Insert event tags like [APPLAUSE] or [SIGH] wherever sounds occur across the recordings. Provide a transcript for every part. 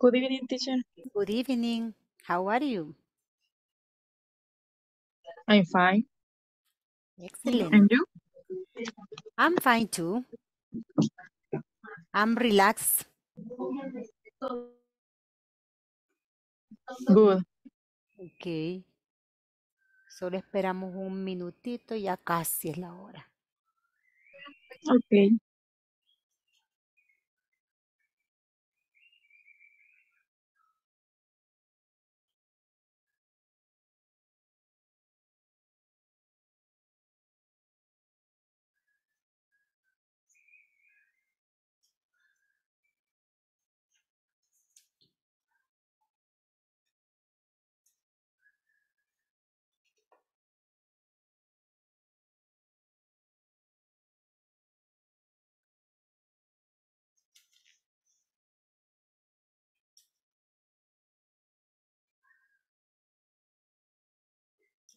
Good evening, teacher. Good evening. How are you? I'm fine. Excellent. And you? I'm fine too. I'm relaxed. Good. Okay. Solo esperamos un minutito, ya casi es la hora. Okay.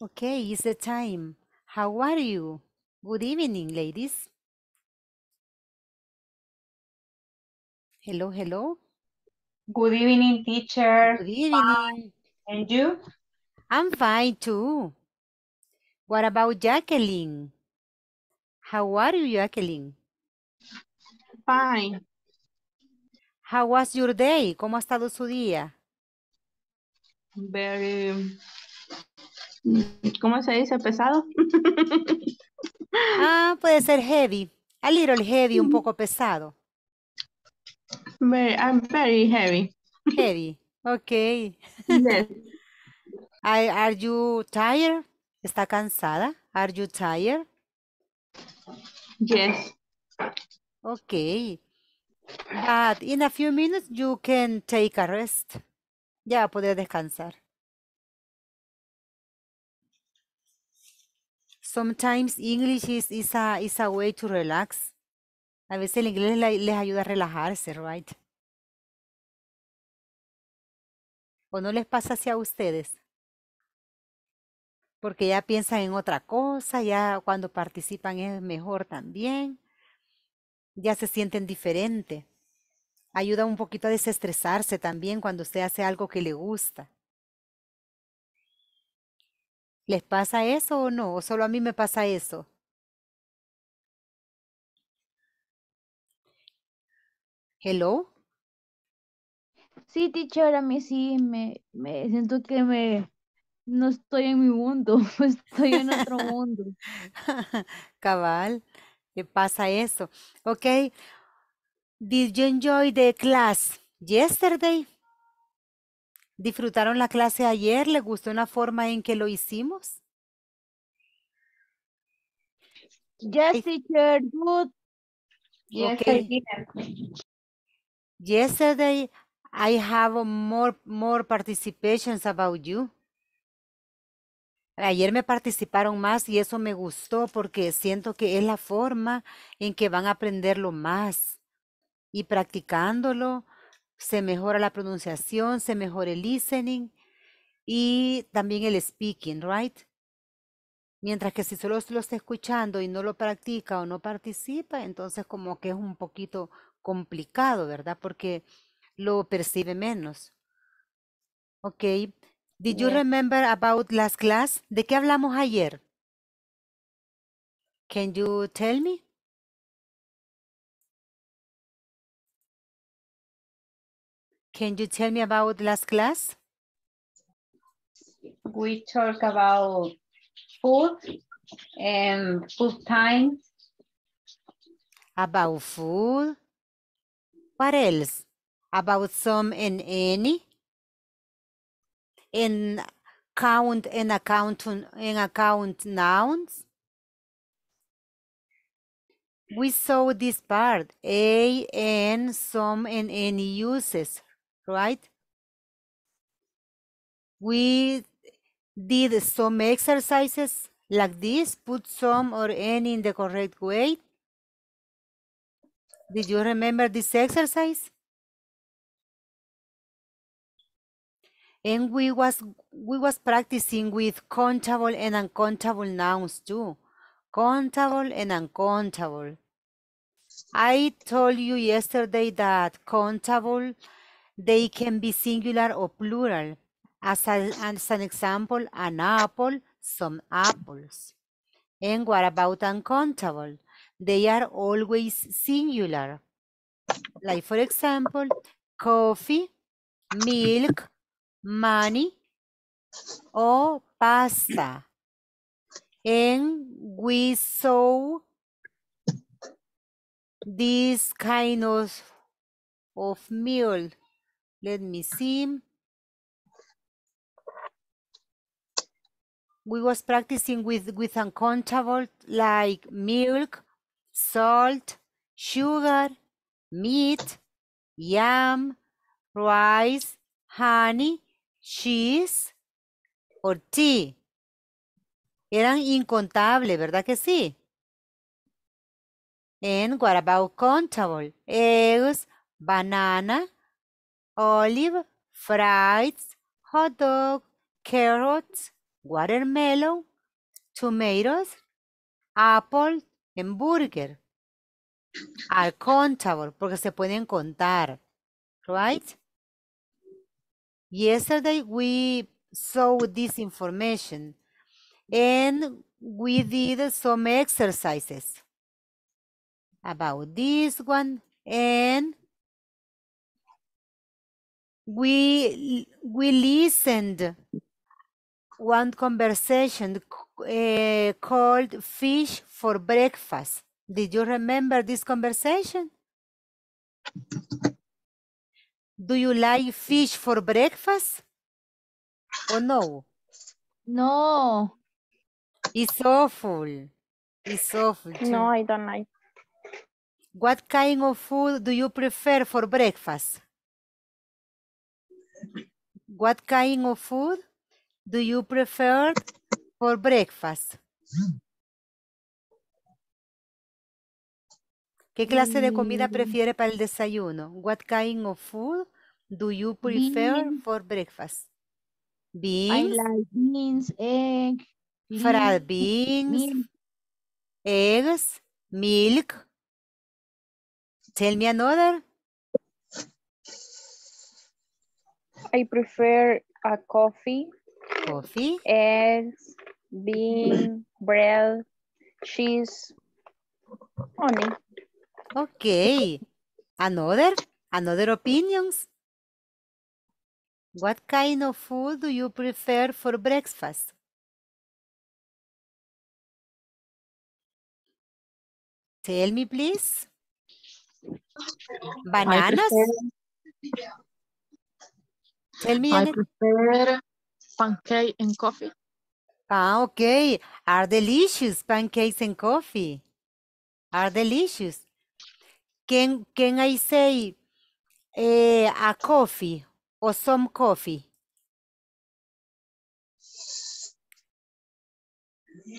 Okay, it's the time. How are you? Good evening, ladies. Hello, hello. Good evening, teacher. Good evening. And you? I'm fine too. What about Jacqueline? How are you, Jacqueline? Fine. How was your day? ¿Cómo ha estado su día? Very Mm, ¿Cómo se dice? ¿Pesado? [LAUGHS] ah, puede ser heavy. A little heavy, un mm. poco pesado. I'm very heavy. Heavy, okay. [LAUGHS] are you tired? ¿Está cansada? Are you tired? Yes. Okay. in a few minutes you can take a rest. Ya poder descansar. Sometimes English is, is, a, way to relax. A veces el inglés les ayuda a relajarse, right? ¿O no les pasa así a ustedes? Porque ya piensan en otra cosa, ya cuando participan es mejor también. Ya se sienten diferente. Ayuda un poquito a desestresarse también cuando usted hace algo que le gusta. ¿Les pasa eso o no? ¿O solo a mí me pasa eso? Hello. Sí, teacher, a mí sí, me, siento que me, no estoy en mi mundo, [LAUGHS] estoy en otro mundo. [LAUGHS] Cabal, ¿qué eh, pasa eso? Ok. Did you enjoy the class yesterday? ¿Disfrutaron la clase ayer? ¿Les gustó la forma en que lo hicimos? Yesterday, I have more, more participations about you. Ayer me participaron más y eso me gustó porque siento que es la forma en que van a aprenderlo más. Y practicándolo, se mejora la pronunciación, se mejora el listening y también el speaking, right? Mientras que si solo lo está escuchando y no lo practica o no participa, entonces como que es un poquito complicado, ¿verdad? Porque lo percibe menos. Ok. Did you remember about last class? ¿De qué hablamos ayer? Can you tell me? Can you tell me about last class? We talk about food and food time. About food. What else? About some and any? And count and account and account nouns. We saw this part, a and some and any uses right? We did some exercises like this, put some or any in the correct way. Did you remember this exercise? And we was we was practicing with countable and uncountable nouns too. Countable and uncountable. I told you yesterday that countable they can be singular or plural. As, a, as an example, an apple, some apples. And what about uncountable? They are always singular. Like for example, coffee, milk, money, or pasta. And we saw this kind of, of meal Let me see. We was practicing with, with uncountable like milk, salt, sugar, meat, yam, rice, honey, cheese, or tea. Eran incontables, ¿verdad que sí? And what about countable? Eggs, banana, olive, fries, hot dog, carrots, watermelon, tomatoes, apple, hamburger. Are countable, porque se pueden contar, right? Yesterday we saw this information and we did some exercises about this one and we, we listened one conversation uh, called fish for breakfast. Did you remember this conversation? Do you like fish for breakfast or no? No. It's awful. It's awful. Too. No, I don't like. What kind of food do you prefer for breakfast? What kind of food do you prefer for breakfast? ¿Qué clase de comida mm. prefiere para el desayuno? What kind of food do you prefer for breakfast? Beans. I like beans, egg. Fried beans. Eggs. Milk. Tell me another. I prefer a coffee. Coffee. Eggs, bean, bread, cheese, honey. Okay. Another? Another opinions? What kind of food do you prefer for breakfast? Tell me, please. Bananas? Tell me I pancake and coffee. Ah, okay. Are delicious pancakes and coffee. Are delicious. Can can I say eh, a coffee or some coffee?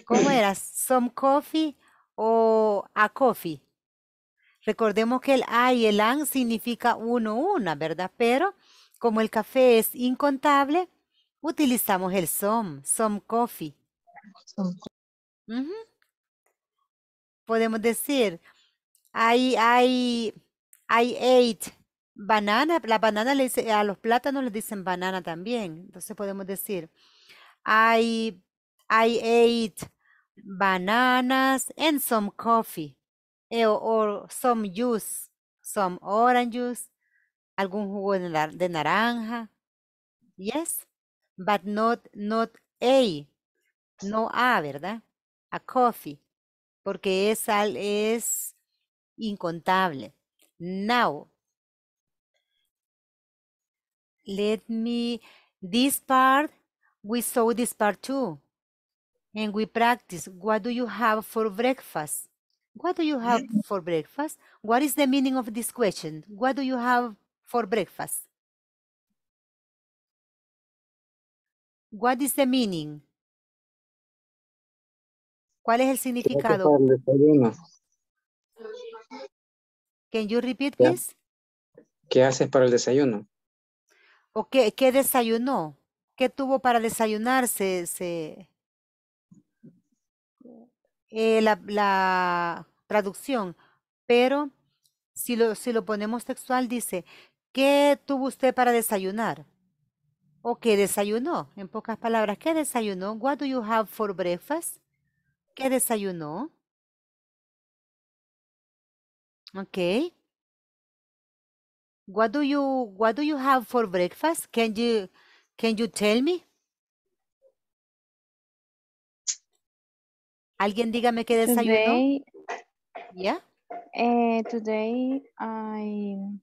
¿Cómo era? Some coffee o a coffee. Recordemos que el a y el an significa uno, una, ¿verdad? Pero como el café es incontable, utilizamos el some, some coffee. Podemos decir, I ate I banana, la banana le dice, a los plátanos les dicen banana también. Entonces podemos decir, I, ate bananas and some coffee, e or some juice, some orange juice, algún jugo de, nar de naranja. Yes, but not, not a, no a, ¿verdad? A coffee, porque es, al, es incontable. Now, let me, this part, we saw this part too. And we practice, what do you have for breakfast? What do you have mm. for breakfast? What is the meaning of this question? What do you have for breakfast? What is the meaning? ¿Cuál es el significado? Can you repeat, this ¿Qué haces para el desayuno? ¿O qué, qué desayunó? ¿Qué tuvo para desayunarse? Se... Eh, la, la, traducción, pero si lo, si lo ponemos textual, dice, ¿Qué tuvo usted para desayunar? ¿O qué desayunó? En pocas palabras, ¿qué desayunó? What do you have for breakfast? ¿Qué desayunó? Okay. What do you what do you have for breakfast? Can you can you tell me? Alguien dígame qué desayunó. Today, yeah. Eh, today I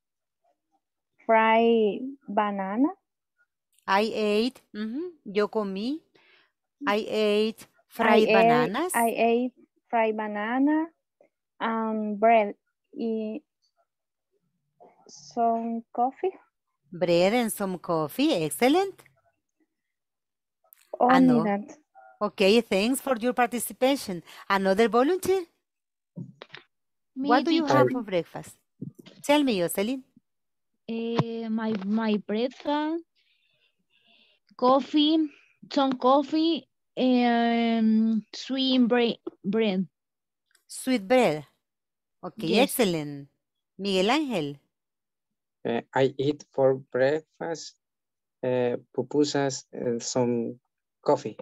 fried banana. I ate, yoko yo comí. I ate fried bananas. I ate fried banana and um, bread y some coffee. Bread and some coffee, excellent. and ah, Okay, thanks for your participation. Another volunteer? what do you have for breakfast? Tell me, Jocelyn. uh, my my breakfast, coffee, some coffee, and sweet bread. bread. Sweet bread. Okay, yes. excellent. Miguel Ángel. Uh, I eat for breakfast uh, pupusas and some coffee.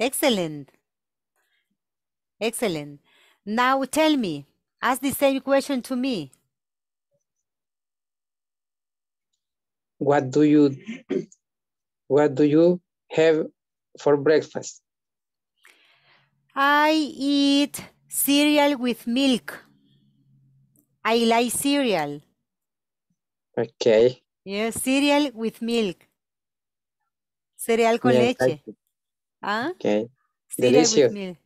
Excellent. Excellent. Now tell me, ask the same question to me. What do you what do you have for breakfast? I eat cereal with milk. I like cereal. Okay. Yeah, cereal with milk. Cereal con leche. Huh? Ah? Okay. delicious. With milk.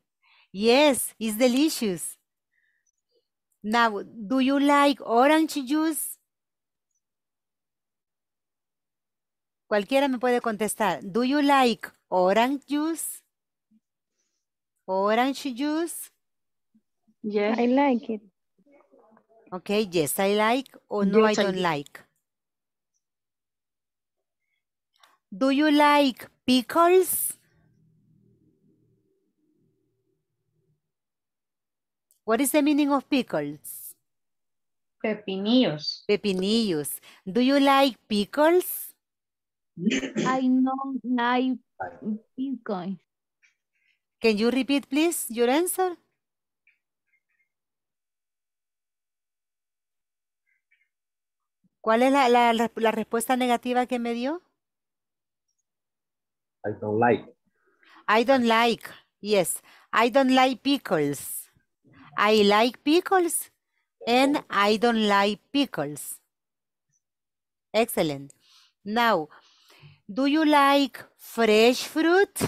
Yes, it's delicious. Now, do you like orange juice? Cualquiera me puede contestar. Do you like orange juice? Orange juice? Yes, I like it. Okay, yes, I like or no, I don't like. Do you like pickles? What is the meaning of pickles? Pepinillos. Pepinillos. Do you like pickles? I don't like Bitcoin. Can you repeat, please, your answer? ¿Cuál es la, la respuesta negativa que me dio? I don't like. I don't like. Yes. I don't like pickles. I like pickles and I don't like pickles. Excellent. Now, Do you like fresh fruit?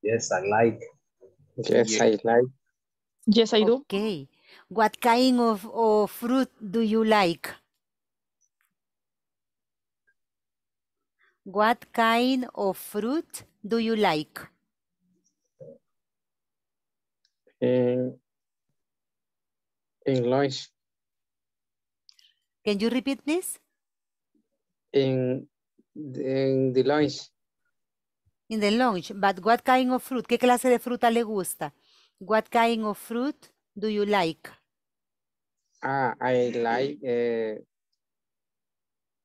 Yes, I like. Yes, yes. I like. Yes, I do. Okay. What kind of, of fruit do you like? What kind of fruit do you like? Eh, English. Can you repeat, this? in, in the lunch. In the lunch, but what kind of fruit? ¿Qué clase de fruta le gusta? What kind of fruit do you like? Ah, I like eh,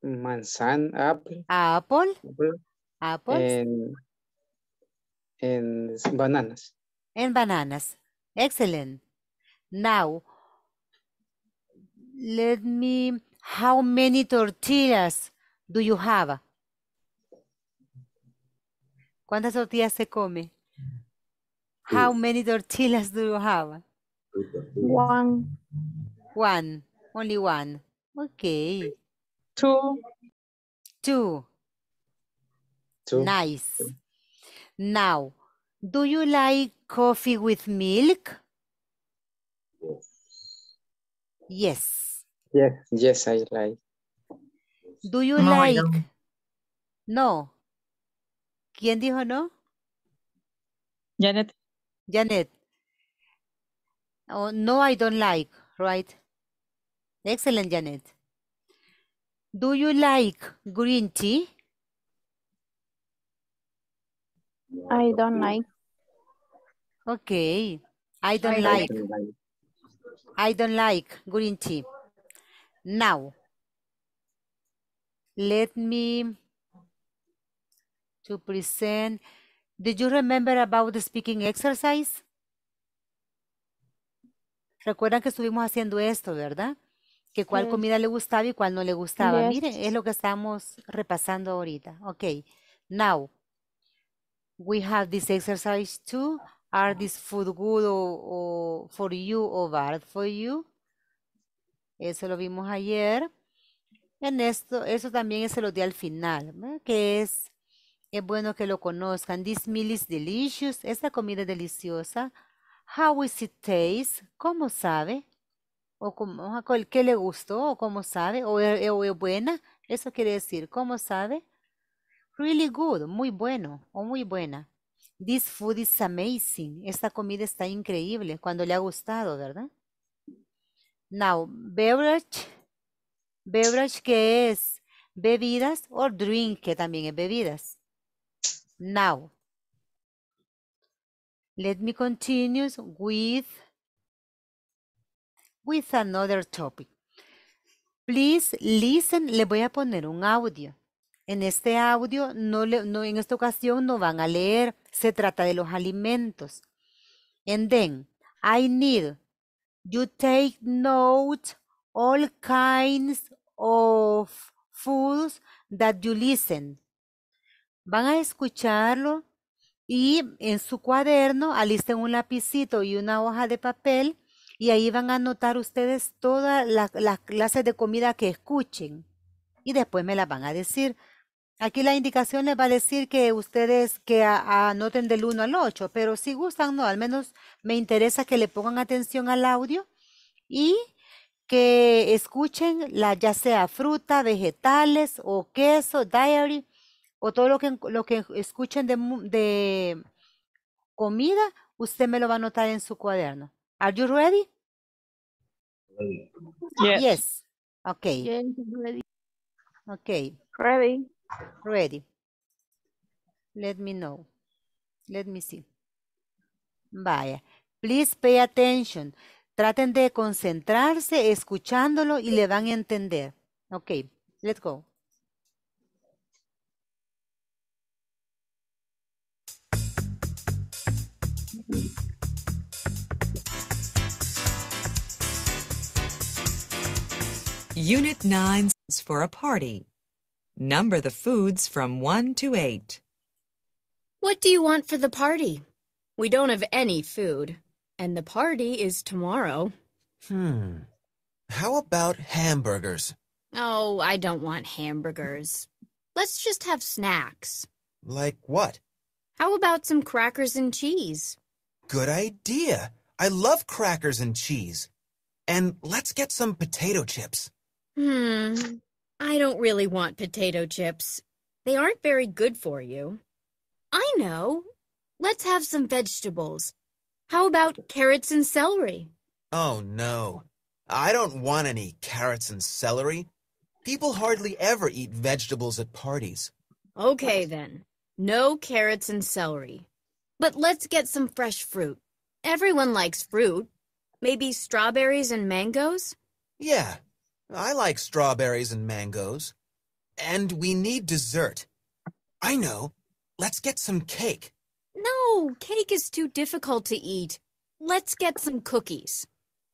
manzan, apple. Apple. Apple. and bananas. And bananas. Excellent. Now, let me, how many tortillas Do you have? ¿Cuántas tortillas se come? How many tortillas do you have? One. One. Only one. Okay. Two. Two. Two. Nice. Now, do you like coffee with milk? Yes. Yes. Yes, yes I like. Do you No, like? No. ¿Quién dijo no? Janet, Janet. Oh, no, I don't like, right? Excellent, Janet. Do you like green tea? I don't like. Okay. I don't I like. like. I don't like green tea. Now, let me to present. Did you remember about the speaking exercise? Recuerdan que estuvimos haciendo esto, ¿verdad? Que cuál comida le gustaba y cuál no le gustaba. Miren, es lo que estamos repasando ahorita. Ok, now we have this exercise too. Are this food good or for you or bad for you? Eso lo vimos ayer. En esto, eso también se lo di al final, que es, es bueno que lo conozcan. This meal is delicious. Esta comida es deliciosa. How is it taste? ¿Cómo sabe? O ¿Qué le gustó? ¿O cómo sabe? ¿O, o es buena? Eso quiere decir, ¿cómo sabe? Really good, muy bueno o muy buena. This food is amazing. Esta comida está increíble cuando le ha gustado, ¿verdad? Now, beverage Beverage que es bebidas o drink que también es bebidas. Now. Let me continue with, with another topic. Please listen. Le voy a poner un audio. En este audio, no, le, no en esta ocasión no van a leer. Se trata de los alimentos. And then, I need you take note all kinds of foods that you listen. Van a escucharlo y en su cuaderno alisten un lapicito y una hoja de papel y ahí van a anotar ustedes todas las, clases de comida que escuchen y después me las van a decir. Aquí la indicación les va a decir que ustedes que anoten del 1 al 8, pero si gustan, no, al menos me interesa que le pongan atención al audio y que escuchen la, ya sea fruta, vegetales o queso, diary, o todo lo que, lo que escuchen de, de comida, usted me lo va a anotar en su cuaderno. Are you ready? Yes. Okay. Okay. Ready. Ready. Let me know. Let me see. Vaya. Please pay attention. Traten de concentrarse escuchándolo y le van a entender. Ok, let's go. Unit 9 is for a party. Number the foods from 1 to 8. What do you want for the party? We don't have any food. And the party is tomorrow. Hmm. How about hamburgers? Oh, I don't want hamburgers. Let's just have snacks. Like what? How about some crackers and cheese? Good idea. I love crackers and cheese. And let's get some potato chips. Hmm. I don't really want potato chips. They aren't very good for you. I know. Let's have some vegetables. How about carrots and celery? Oh, no. I don't want any carrots and celery. People hardly ever eat vegetables at parties. Okay, then. No carrots and celery. But let's get some fresh fruit. Everyone likes fruit. Maybe strawberries and mangoes? Yeah, I like strawberries and mangoes. And we need dessert. I know. Let's get some cake. No, cake is too difficult to eat. Let's get some cookies.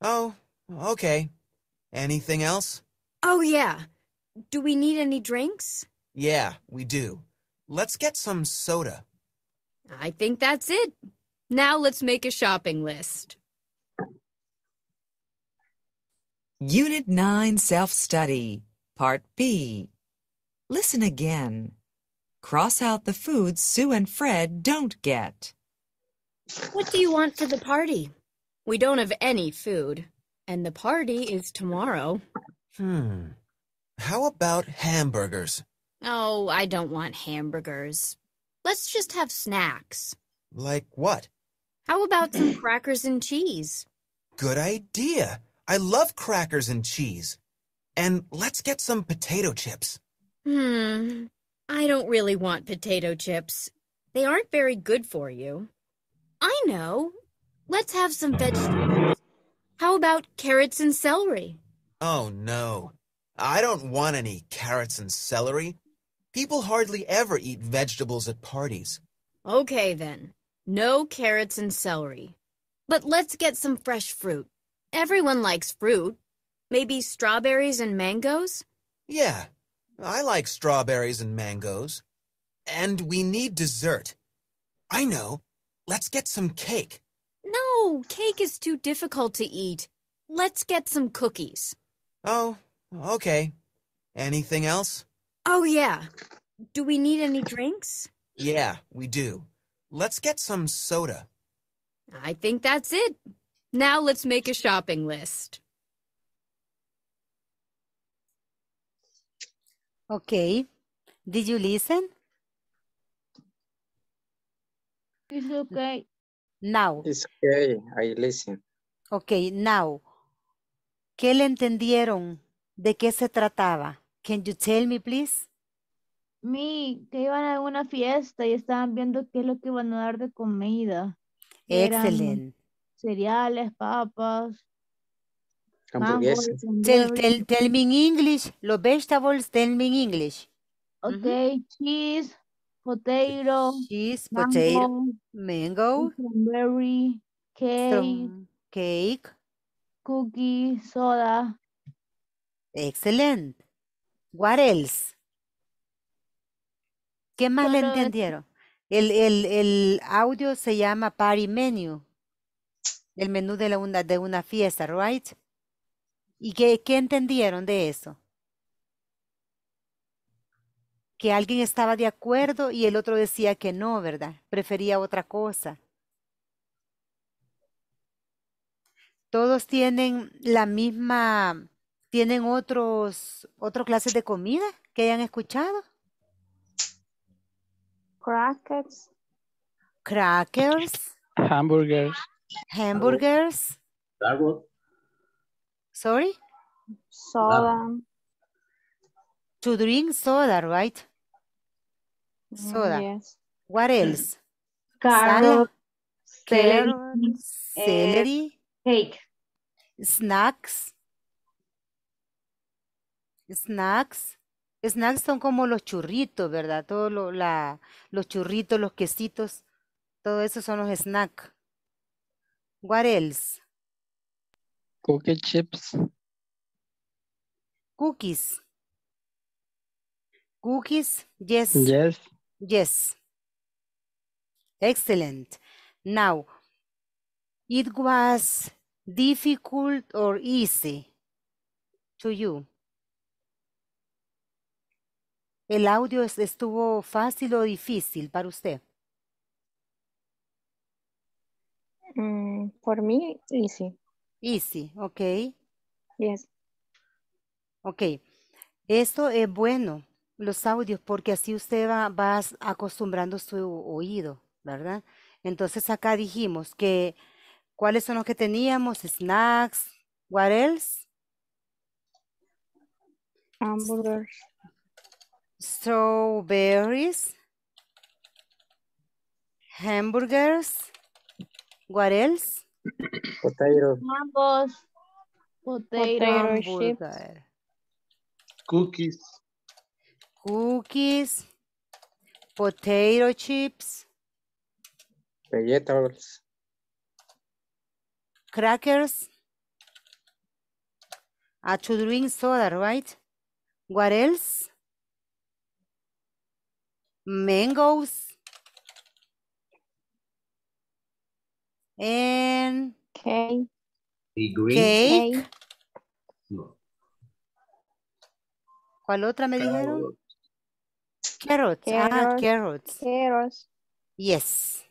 Oh, okay. Anything else? Oh, yeah. Do we need any drinks? Yeah, we do. Let's get some soda. I think that's it. Now let's make a shopping list. Unit 9 Self Study, Part B. Listen again. Cross out the foods Sue and Fred don't get. What do you want for the party? We don't have any food, and the party is tomorrow. Hmm. How about hamburgers? Oh, I don't want hamburgers. Let's just have snacks. Like what? How about some crackers and cheese? Good idea. I love crackers and cheese. And let's get some potato chips. Hmm, I don't really want potato chips. They aren't very good for you. I know. Let's have some vegetables. How about carrots and celery? Oh, no. I don't want any carrots and celery. People hardly ever eat vegetables at parties. Okay, then. No carrots and celery. But let's get some fresh fruit. Everyone likes fruit. Maybe strawberries and mangoes? Yeah, I like strawberries and mangoes. And we need dessert. I know. Let's get some cake. No, cake is too difficult to eat. Let's get some cookies. Oh, okay. Anything else? Oh, yeah. Do we need any drinks? Yeah, we do. Let's get some soda. I think that's it. Now let's make a shopping list. Okay. Did you listen? It's okay. Now. It's okay. I listen. Okay, now. ¿Qué le entendieron? ¿De qué se trataba? Can you tell me, please? Me, que iban a una fiesta y estaban viendo qué es lo que iban a dar de comida. Excelente. Cereales, papas. Tell, me in English. Los vegetables, tell me in English. Okay, cheese, potato. Cheese, mango, potato, mango. Cranberry, cake. Cake. Cookie, soda. Excellent. What else? ¿Qué más le entendieron? El, el, audio se llama Party Menu. El menú de, la una, de una fiesta, right? ¿Y qué, entendieron de eso? Que alguien estaba de acuerdo y el otro decía que no, ¿verdad? Prefería otra cosa. Todos tienen la misma, tienen otros, otras clases de comida que hayan escuchado. Crackers. Crackers. Hamburgers. Hamburgers. Sorry? Soda. To drink soda, right? Soda. Mm, yes. What else? Carrot, eh, celery, cake. Snacks. Snacks. Snacks son como los churritos, ¿verdad? Todos los churritos, los quesitos, todo eso son los snacks. What else? Cookie chips. Cookies. Cookies, yes. Yes. Yes. Excellent. Now, it was difficult or easy to you. ¿El audio estuvo fácil o difícil para usted? For mm, por easy. Easy, ok. Yes. Ok. Esto es bueno, los audios, porque así usted va, acostumbrando su oído, ¿verdad? Entonces acá dijimos que, ¿cuáles son los que teníamos? Snacks, what else? Hamburgers. Strawberries. Hamburgers. What else? Potato. Potato, chips. Cookies. Cookies. Potato chips. Vegetables. Crackers. a to drink soda, right? What else? Mangoes. cake. ¿Cuál otra me dijeron? Carrots. Ah, carrots. Carrots. Yes.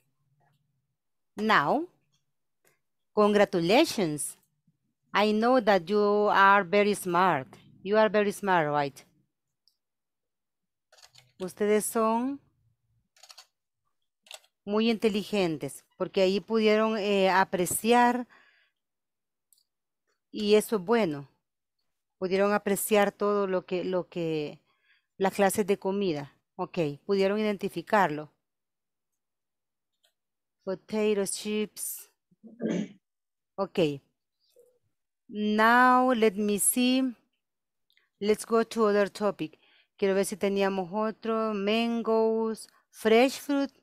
Now, congratulations. I know that you are very smart. You are very smart, right? Ustedes son muy inteligentes porque ahí pudieron eh, apreciar y eso es bueno. Pudieron apreciar todo lo que, lo que, las clases de comida. Ok, pudieron identificarlo. Potato chips. Ok. Now let me see. Let's go to other topic. Quiero ver si teníamos otro. Mangoes, fresh fruit.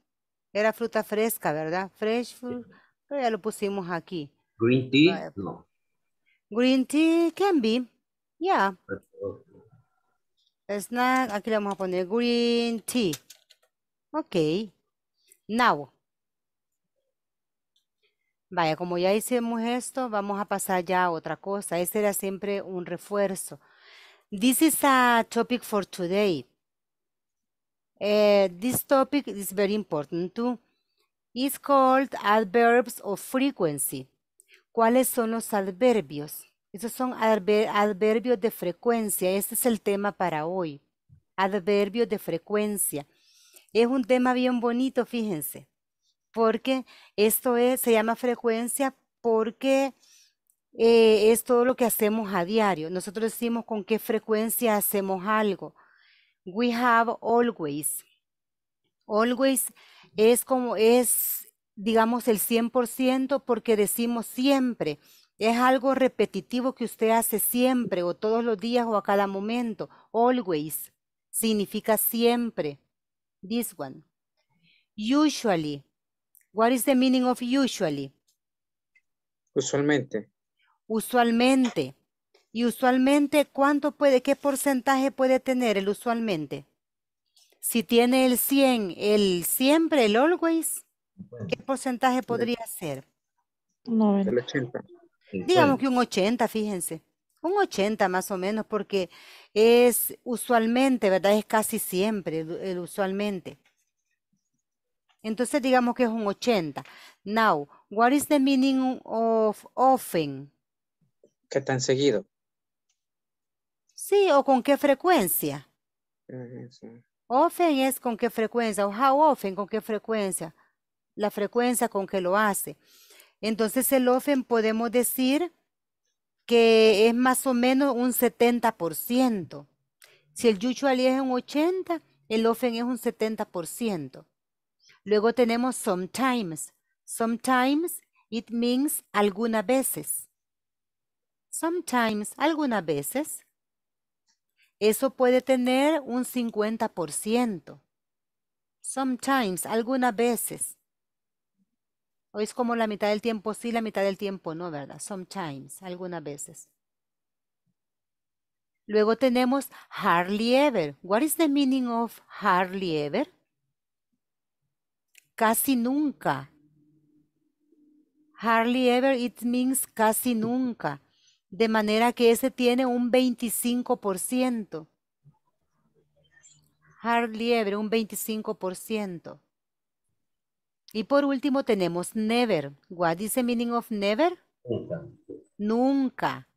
Era fruta fresca, ¿verdad? Fresh fruit. Pero ya lo pusimos aquí. Green tea, pues. no. Green tea can be. Yeah. Snack, aquí le vamos a poner green tea. Ok. Now. Vaya, como ya hicimos esto, vamos a pasar ya a otra cosa. Ese era siempre un refuerzo. This is a topic for today. Eh, this topic is very important too. It's called adverbs of frequency. ¿Cuáles son los adverbios? Esos son adverbios de frecuencia. Este es el tema para hoy. Adverbios de frecuencia. Es un tema bien bonito, fíjense, porque esto es, se llama frecuencia porque eh, es todo lo que hacemos a diario. Nosotros decimos con qué frecuencia hacemos algo. We have always. Always es como es, digamos, el 100% porque decimos siempre. Es algo repetitivo que usted hace siempre o todos los días o a cada momento. Always significa siempre. This one. Usually. What is the meaning of usually? Usualmente. Usualmente. Y usualmente, ¿cuánto puede, qué porcentaje puede tener el usualmente? Si tiene el 100, el siempre, el always, ¿qué porcentaje podría ser? 80. Digamos que un 80, fíjense. Un 80 más o menos, porque es usualmente, ¿verdad? Es casi siempre, el usualmente. Entonces digamos que es un 80. Now, what is the meaning of often? ¿Qué tan seguido? Sí, o con qué frecuencia. Eh, often es con qué frecuencia, o how often, con qué frecuencia, la frecuencia con que lo hace. Entonces el often podemos decir que es más o menos un 70%. Si el usually es un 80%, el often es un 70%. Luego tenemos sometimes. Sometimes it means algunas veces. Sometimes, algunas veces. Eso puede tener un 50%. Sometimes, algunas veces. O es como la mitad del tiempo sí, la mitad del tiempo no, ¿verdad? Sometimes, algunas veces. Luego tenemos hardly ever. What is the meaning of hardly ever? Casi nunca. Hardly ever, it means casi nunca de manera que ese tiene un 25%. Hard liebre, un 25%. Y por último tenemos never. What is the meaning of never? Nunca. Nunca.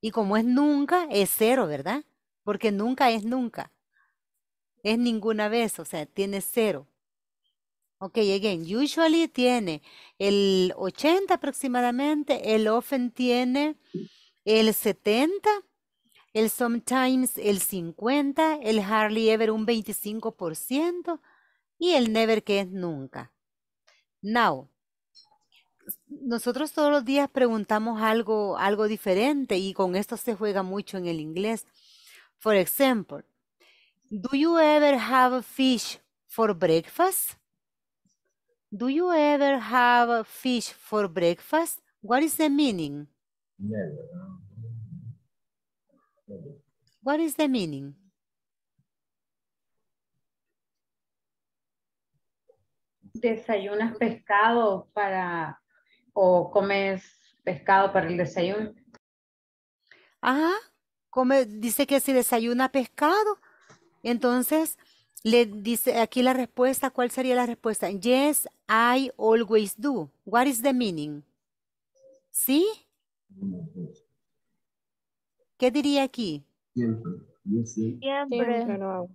Y como es nunca, es cero, ¿verdad? Porque nunca es nunca. Es ninguna vez, o sea, tiene cero. Ok, again, usually tiene el 80 aproximadamente, el often tiene el 70, el sometimes el 50, el hardly ever un 25% y el never que es nunca. Now, nosotros todos los días preguntamos algo, algo diferente y con esto se juega mucho en el inglés. For example, do you ever have fish for breakfast? Do you ever have fish for breakfast? What is the meaning? Never. What is the meaning? ¿Desayunas pescado para o comes pescado para el desayuno? Ajá, ah, come, dice que si desayuna pescado, entonces le dice aquí la respuesta, ¿cuál sería la respuesta? Yes, I always do. What is the meaning? ¿Sí? Mm-hmm. ¿Qué diría aquí? Siempre. lo hago.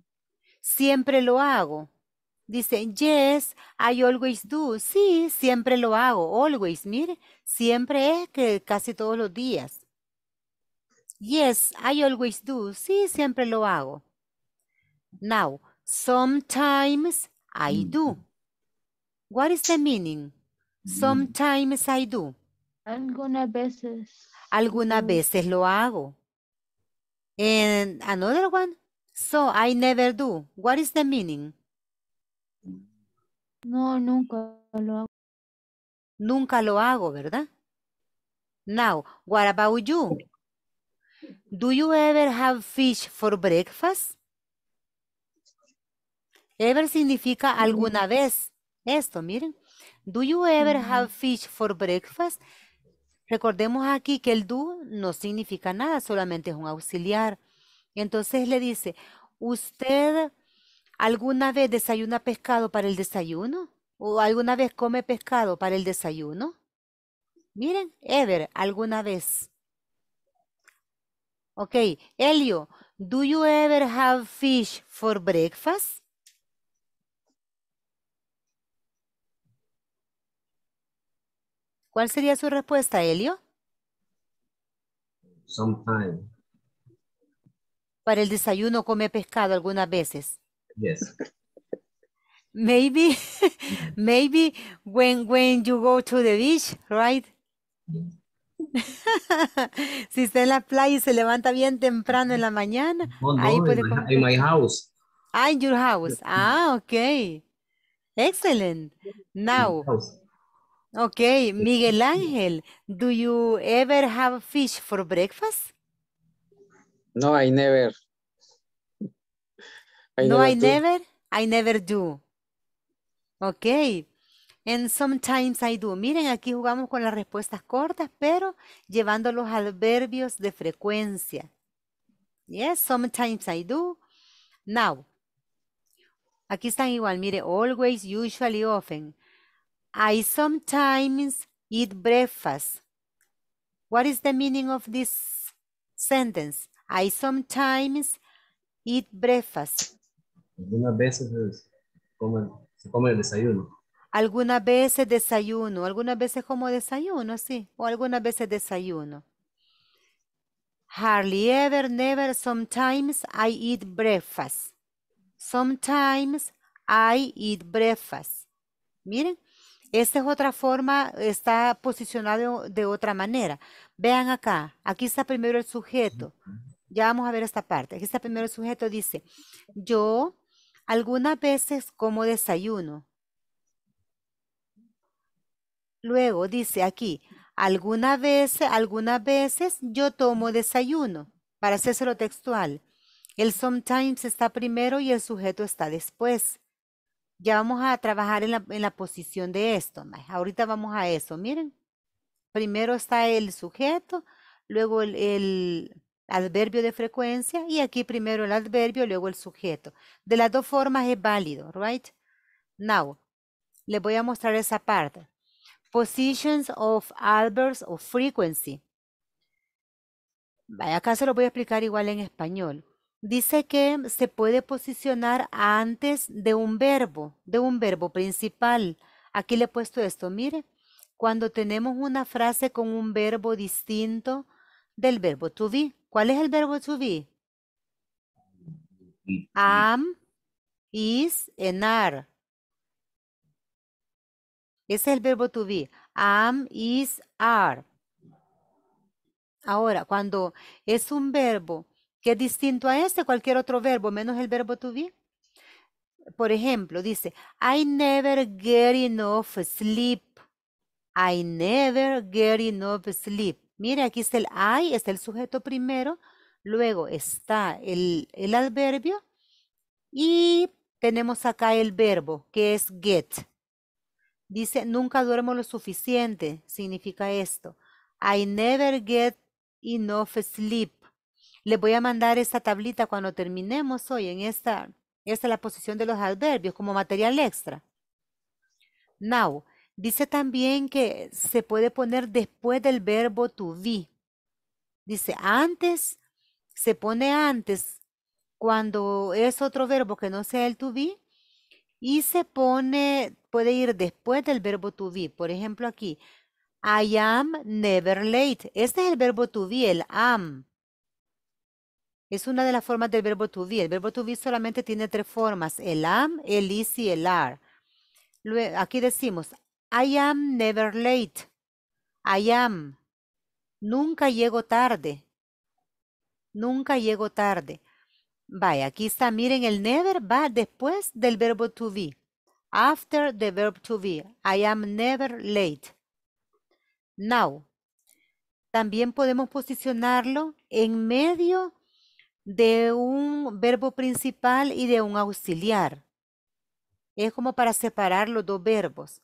Siempre lo hago. Dice, yes, I always do. Sí, siempre lo hago. Always, mire, siempre es que casi todos los días. Yes, I always do. Sí, siempre lo hago. Now, sometimes I do. What is the meaning? Sometimes I do. Algunas veces. Algunas veces lo hago. And another one, so I never do. What is the meaning? No, nunca lo hago. Nunca lo hago, ¿verdad? Now, what about you? Do you ever have fish for breakfast? Ever significa alguna vez. Esto, miren. Do you ever have fish for breakfast? Recordemos aquí que el do no significa nada, solamente es un auxiliar. Entonces le dice, ¿usted alguna vez desayuna pescado para el desayuno? ¿O alguna vez come pescado para el desayuno? Miren, ever, alguna vez. Ok, Elio, do you ever have fish for breakfast? ¿Cuál sería su respuesta, Elio? Sometimes. Para el desayuno come pescado algunas veces. Yes. Maybe, [LAUGHS] maybe when when you go to the beach, right? [LAUGHS] si está en la playa y se levanta bien temprano en la mañana, oh, ahí puede in in my house. Ah, in your house. Ah, ok. Excellent. Now, Okay, Miguel Ángel, do you ever have fish for breakfast? No, I never. no, I never. I never do. Okay. And sometimes I do. Miren, aquí jugamos con las respuestas cortas, pero llevando los adverbios de frecuencia. Yes, sometimes I do. Now. Aquí están igual, mire, always, usually, often. I sometimes eat breakfast. What is the meaning of this sentence? I sometimes eat breakfast. Algunas veces se come el desayuno. Algunas veces desayuno, algunas veces como desayuno, sí, o algunas veces desayuno. Hardly ever, never, sometimes I eat breakfast. Sometimes I eat breakfast. Miren, esta es otra forma, está posicionado de otra manera. Vean acá, aquí está primero el sujeto. Ya vamos a ver esta parte. Aquí está primero el sujeto, dice, yo algunas veces como desayuno. Luego dice aquí, algunas veces, algunas veces yo tomo desayuno, para hacérselo textual. El sometimes está primero y el sujeto está después ya vamos a trabajar en la, posición de esto. Ahorita vamos a eso, miren. Primero está el sujeto, luego el, adverbio de frecuencia y aquí primero el adverbio, luego el sujeto. De las dos formas es válido, right? Now, les voy a mostrar esa parte. Positions of adverbs of frequency. Acá se lo voy a explicar igual en español. Dice que se puede posicionar antes de un verbo, de un verbo principal. Aquí le he puesto esto, mire, cuando tenemos una frase con un verbo distinto del verbo to be. ¿Cuál es el verbo to be? Am, is, and are. Ese es el verbo to be. Am, is, are. Ahora, cuando es un verbo ¿Qué es distinto a este cualquier otro verbo, menos el verbo to be. Por ejemplo, dice, I never get enough sleep. I never get enough sleep. Mire, aquí está el I, está el sujeto primero, luego está el, el adverbio y tenemos acá el verbo, que es get. Dice, nunca duermo lo suficiente, significa esto. I never get enough sleep. Le voy a mandar esta tablita cuando terminemos hoy en esta, esta es la posición de los adverbios como material extra. Now, dice también que se puede poner después del verbo to be. Dice antes, se pone antes cuando es otro verbo que no sea el to be y se pone, puede ir después del verbo to be. Por ejemplo aquí, I am never late. Este es el verbo to be, el am. Es una de las formas del verbo to be. El verbo to be solamente tiene tres formas, el am, el is y el are. aquí decimos, I am never late. I am. Nunca llego tarde. Nunca llego tarde. Vaya, aquí está, miren, el never va después del verbo to be. After the verb to be. I am never late. Now. También podemos posicionarlo en medio de un verbo principal y de un auxiliar. Es como para separar los dos verbos.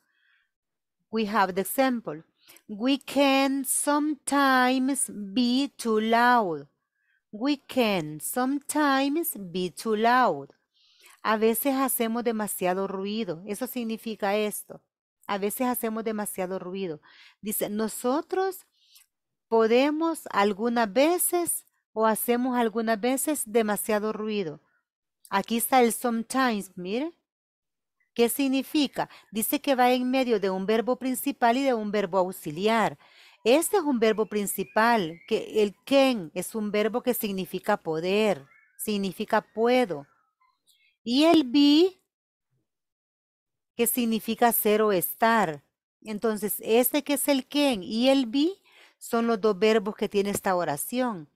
We have the example. We can sometimes be too loud. We can sometimes be too loud. A veces hacemos demasiado ruido. Eso significa esto. A veces hacemos demasiado ruido. Dice, nosotros podemos algunas veces o hacemos algunas veces demasiado ruido. Aquí está el sometimes, mire. ¿Qué significa? Dice que va en medio de un verbo principal y de un verbo auxiliar. Este es un verbo principal, que el can es un verbo que significa poder, significa puedo. Y el be, que significa ser o estar. Entonces, este que es el can y el be son los dos verbos que tiene esta oración.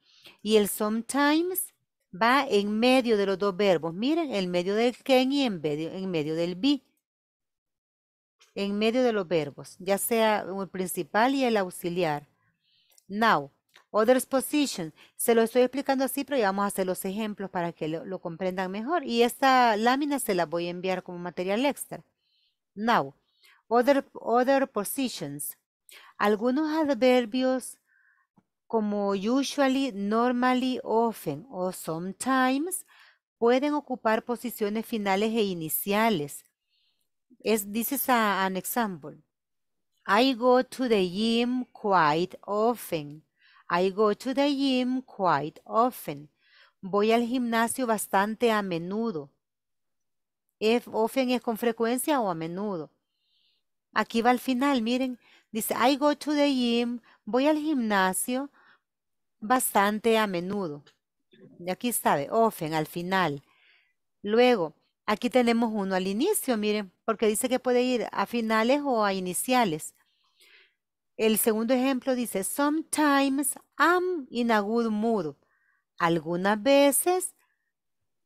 Y el sometimes va en medio de los dos verbos. Miren, en medio del can y en medio, del be. En medio de los verbos, ya sea el principal y el auxiliar. Now, other positions. Se lo estoy explicando así, pero ya vamos a hacer los ejemplos para que lo, lo comprendan mejor. Y esta lámina se la voy a enviar como material extra. Now, other, other positions. Algunos adverbios como usually, normally, often o sometimes pueden ocupar posiciones finales e iniciales. Es, this is an example. I go to the gym quite often. I go to the gym quite often. Voy al gimnasio bastante a menudo. If often es con frecuencia o a menudo. Aquí va al final, miren. Dice, I go to the gym, voy al gimnasio bastante a menudo. Y aquí sabe, often, al final. Luego, aquí tenemos uno al inicio, miren, porque dice que puede ir a finales o a iniciales. El segundo ejemplo dice, sometimes I'm in a good mood. Algunas veces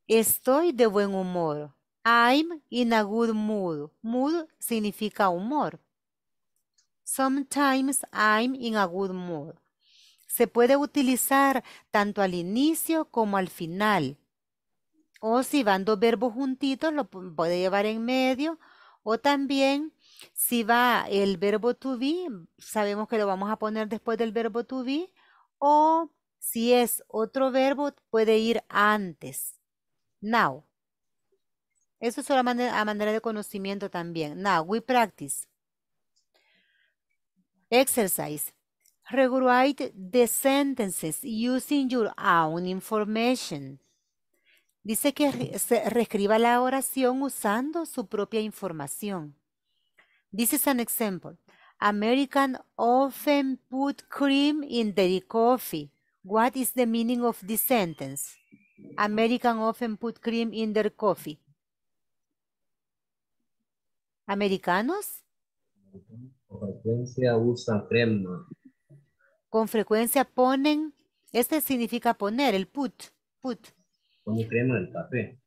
estoy de buen humor. I'm in a good mood. Mood significa humor. Sometimes I'm in a good mood. Se puede utilizar tanto al inicio como al final. O si van dos verbos juntitos, lo puede llevar en medio. O también, si va el verbo to be, sabemos que lo vamos a poner después del verbo to be. O si es otro verbo, puede ir antes. Now. Eso es una manera de conocimiento también. Now, we practice. Exercise. Rewrite the sentences using your own information. Dice que reescriba la oración usando su propia información. This is an example. American often put cream in their coffee. What is the meaning of this sentence? American often put cream in their coffee. ¿Americanos? usa crema con frecuencia ponen, este significa poner, el put, put. Ponen crema en el café.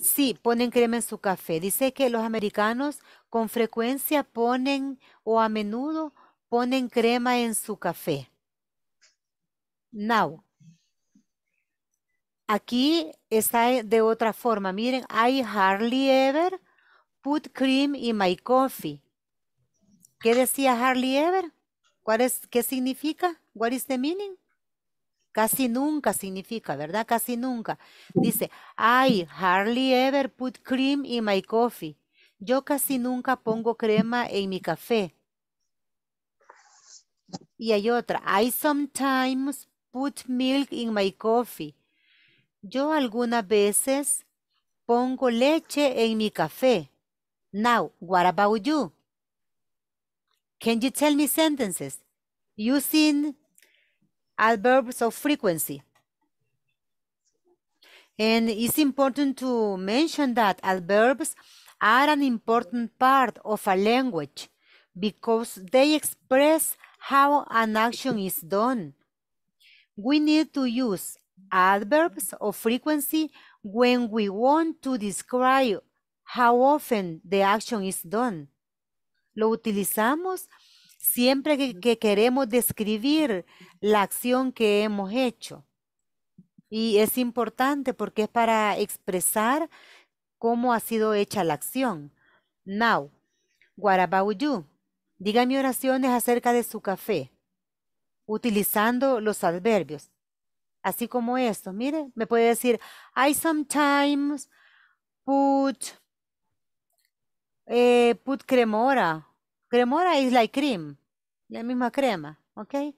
Sí, ponen crema en su café. Dice que los americanos con frecuencia ponen o a menudo ponen crema en su café. Now. Aquí está de otra forma. Miren, I hardly ever put cream in my coffee. ¿Qué decía Harley Ever? ¿Qué significa? What is the meaning? Casi nunca significa, ¿verdad? Casi nunca. Dice, I hardly ever put cream in my coffee. Yo casi nunca pongo crema en mi café. Y hay otra, I sometimes put milk in my coffee. Yo algunas veces pongo leche en mi café. Now, what about you? Can you tell me sentences using adverbs of frequency? And it's important to mention that adverbs are an important part of a language because they express how an action is done. We need to use adverbs of frequency when we want to describe how often the action is done. Lo utilizamos siempre que, queremos describir la acción que hemos hecho. Y es importante porque es para expresar cómo ha sido hecha la acción. Now, what about you? mi oraciones acerca de su café, utilizando los adverbios. Así como esto, mire, me puede decir, I sometimes put eh, put cremora. Cremora is like cream, la misma crema, ¿ok?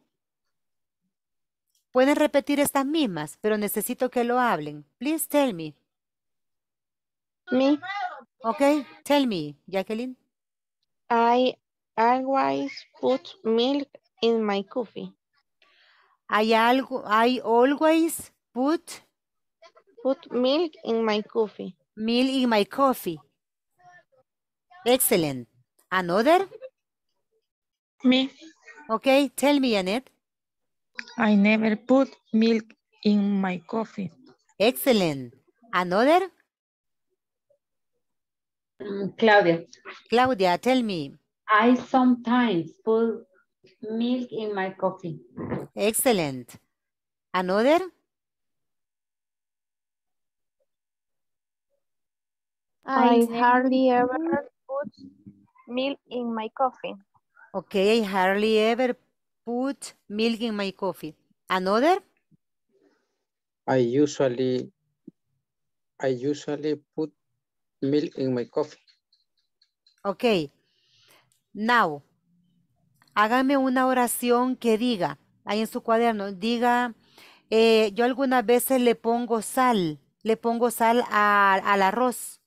Pueden repetir estas mismas, pero necesito que lo hablen. Please tell me. Me. Ok, tell me, Jacqueline. I always put milk in my coffee. I, algo, I always put... Put milk in my coffee. Milk in my coffee. Excellent. Another? Me. Okay, tell me, Annette. I never put milk in my coffee. Excellent. Another? Mm, Claudia. Claudia, tell me. I sometimes put milk in my coffee. Excellent. Another? I hardly ever milk in my coffee. Okay, I hardly ever put milk in my coffee. Another? I usually I usually put milk in my coffee. Okay. Now, hágame una oración que diga, ahí en su cuaderno, diga, eh, yo algunas veces le pongo sal, le pongo sal al arroz.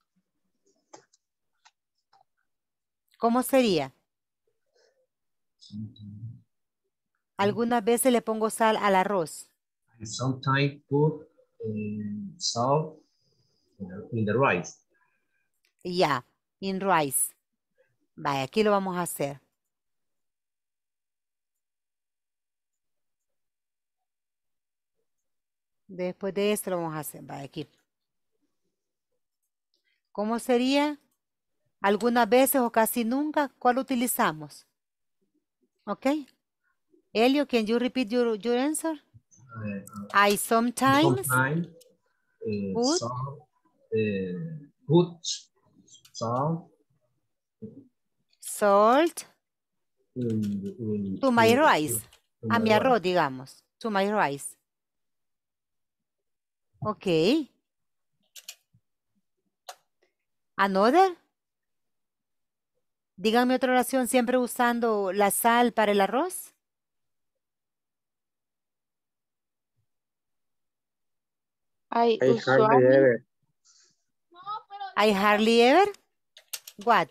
¿Cómo sería? Mm-hmm. Algunas veces le pongo sal al arroz. sometimes put eh, salt in the rice. Ya, yeah, in rice. Vaya, aquí lo vamos a hacer. Después de esto lo vamos a hacer. Vaya, aquí. ¿Cómo sería? algunas veces o casi nunca, ¿cuál utilizamos? ¿Ok? Elio, can you repeat your, answer? Uh, I sometimes, good. Eh, eh, salt to my rice, a mi arroz, digamos, to my rice. Ok. Another? Díganme otra oración siempre usando la sal para el arroz. I, hardly ever. I hardly ever. What?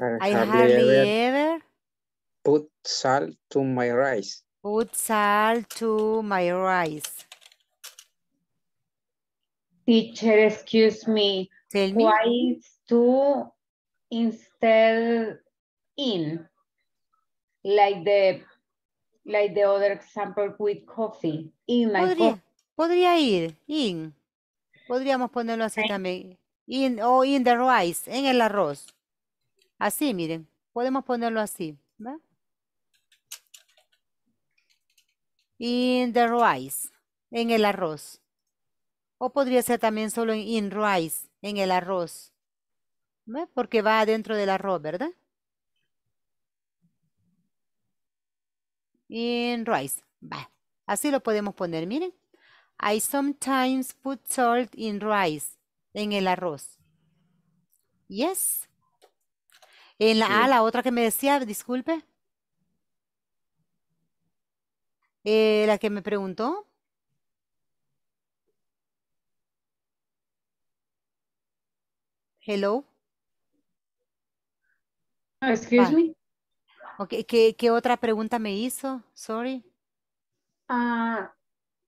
I, hardly, ever, put salt to my rice. Put salt to my rice. Teacher, excuse me. Why is too instead in, like the like the other example with coffee. In my podría, coffee. podría ir, in. Podríamos ponerlo así también. In o in the rice, en el arroz. Así, miren. Podemos ponerlo así. In the rice, en el arroz. O podría ser también solo in rice, en el arroz. Porque va adentro del arroz, ¿verdad? En rice. Así lo podemos poner, miren. I sometimes put salt in rice. En el arroz. Yes. En la la otra que me decía, disculpe. Eh, la que me preguntó. Hello. Excuse me. Okay. ¿Qué, ¿Qué, otra pregunta me hizo? Sorry. Uh,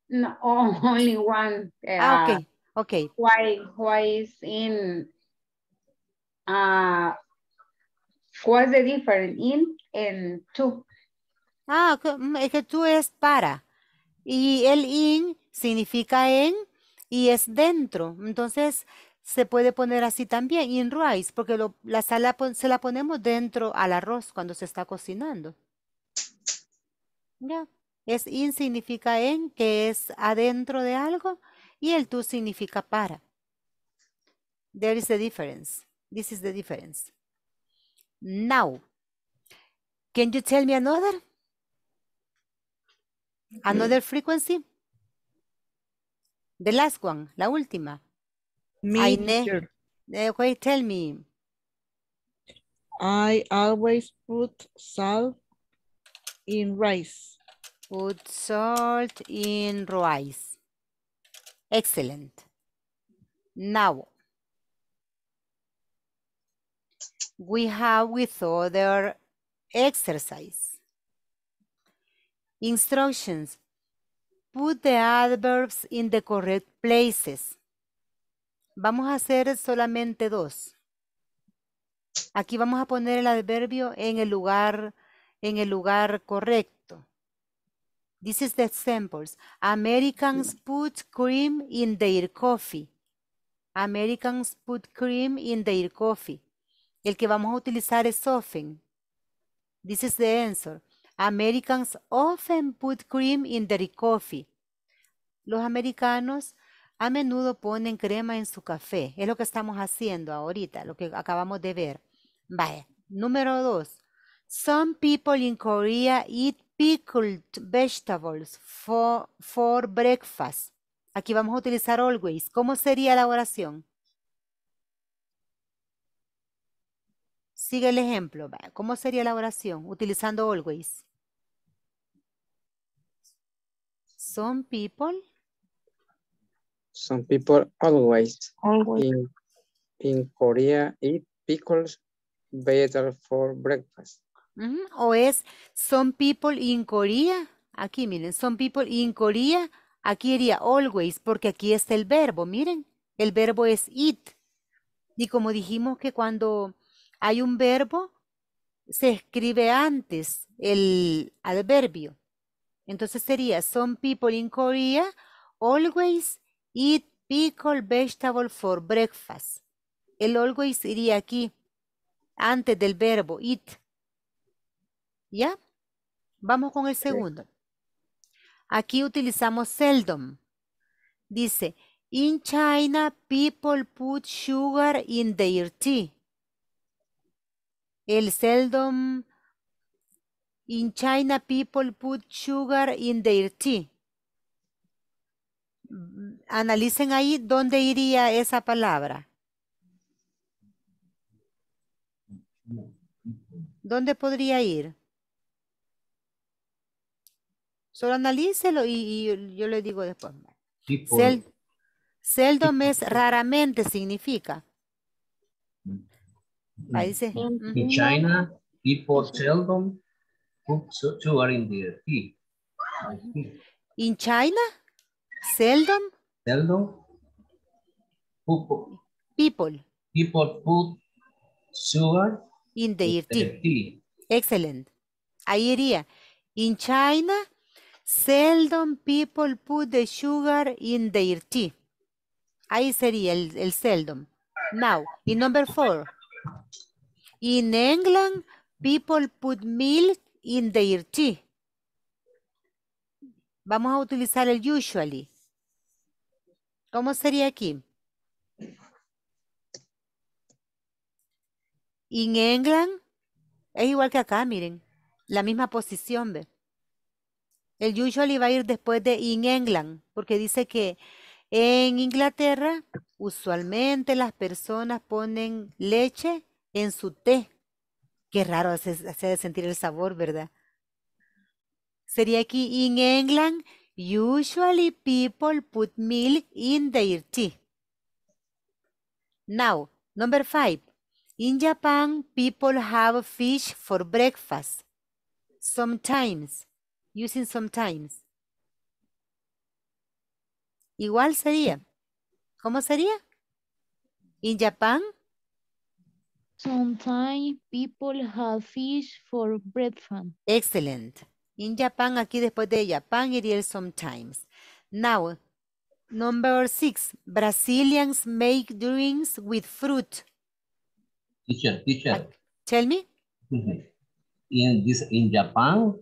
no, [LAUGHS] only one. ah, okay. Eh, okay. Ah, why, why is in, uh, what's the difference in and to? Ah, mm, es que tú es para. Y el in significa en y es dentro. Entonces, se puede poner así también, in rice, porque la se la ponemos dentro al arroz cuando se está cocinando. Ya. Es in significa en, que es adentro de algo, y el to significa para. There is a difference. This is the difference. Now, can you tell me another? Another mm. frequency? The last one, la última. Me, I ne uh, wait, tell me. I always put salt in rice. Put salt in rice. Excellent. Now, we have with other exercise. Instructions. Put the adverbs in the correct places. Vamos a hacer solamente dos. Aquí vamos a poner el adverbio en el lugar, en el lugar correcto. This is the examples. Este Americans put cream in their coffee. Americans put cream in their coffee. El que vamos a utilizar es often. This is the answer. Americans often put cream in their coffee. Los americanos a menudo ponen crema en su café. Es lo que estamos haciendo ahorita, lo que acabamos de ver. Vaya, número dos. Some people in Korea eat pickled vegetables for, breakfast. Aquí vamos a utilizar always. ¿Cómo sería la oración? Sigue el ejemplo. ¿Cómo sería la oración utilizando always? Some people Some people always, In, in Korea eat pickles better for breakfast. O es some people in Korea. Aquí miren, some people in Korea. Aquí iría always porque aquí está el verbo. Miren, el verbo es eat. Y como dijimos que cuando hay un verbo, se escribe antes el adverbio. Entonces sería some people in Korea always Eat pickle vegetable for breakfast. El always iría aquí, antes del verbo eat. ¿Ya? Vamos con el segundo. Aquí utilizamos seldom. Dice, in China people put sugar in their tea. El seldom, in China people put sugar in their tea analicen ahí dónde iría esa palabra. ¿Dónde podría ir? Solo analícelo y, yo le digo después. seldom es raramente significa. In mm. China, people seldom In China, seldom Seldom People. People. put sugar in their, tea. Excellent. Ahí iría. In China, seldom people put the sugar in their tea. Ahí sería el, el seldom. Now, in number four. In England, people put milk in their tea. Vamos a utilizar el usually. ¿Cómo sería aquí? In England es igual que acá, miren. La misma posición, ¿ve? El usually va a ir después de in England, porque dice que en Inglaterra usualmente las personas ponen leche en su té. Qué raro hace, hace sentir el sabor, ¿verdad? Sería aquí in England Usually people put milk in their tea. Now, number five. In Japan, people have fish for breakfast. Sometimes, using sometimes. Igual sería. ¿Cómo sería? In Japan. Sometimes people have fish for breakfast. Excellent. In Japan, aquí después de Japan iría is sometimes. Now, number six. Brazilians make drinks with fruit. Teacher, teacher. Ah, tell me. In this, in Japan,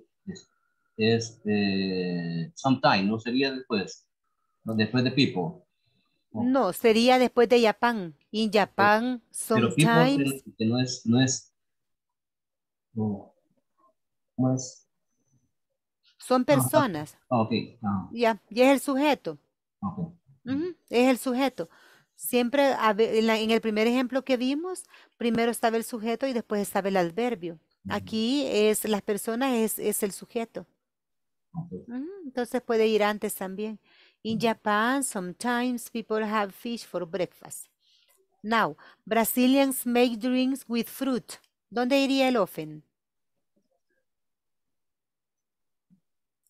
este, sometime, no sería después, no, después de people. No. sería después de Japan. In Japan, sometimes. Pero people, que no es, no es, no oh, es son ah, personas. Ah. Ya, y es el sujeto. Es el sujeto. Siempre en el primer ejemplo que vimos, primero estaba el sujeto y después estaba el adverbio. Aquí es las personas, es, el sujeto. Entonces puede ir antes también. In Japan, sometimes people have fish for breakfast. Now, Brazilians make drinks with fruit. ¿Dónde iría el often?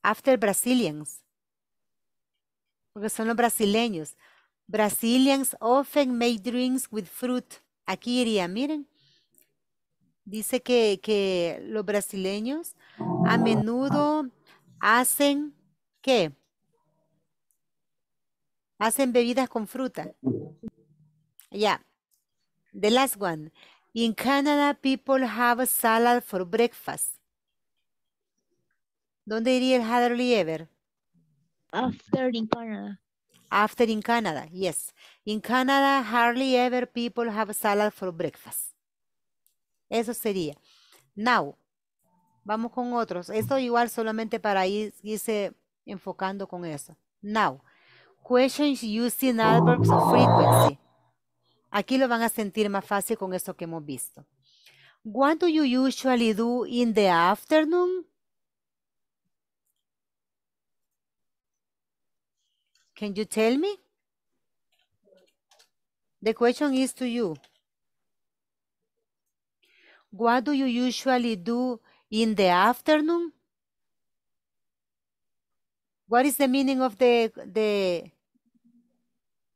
After Brazilians. Porque son los brasileños. Brazilians often make drinks with fruit. Aquí iría, miren. Dice que, que los brasileños a menudo hacen, ¿qué? Hacen bebidas con fruta. Ya. Yeah. The last one. In Canada, people have a salad for breakfast. ¿Dónde iría el Hardly Ever? After in Canada. After in Canada, yes. In Canada, hardly ever people have salad for breakfast. Eso sería. Now, vamos con otros. Esto igual solamente para irse enfocando con eso. Now, questions using adverbs of frequency. Aquí lo van a sentir más fácil con esto que hemos visto. What do you usually do in the afternoon? Can you tell me? The question is to you. What do you usually do in the afternoon? What is the meaning of the, the,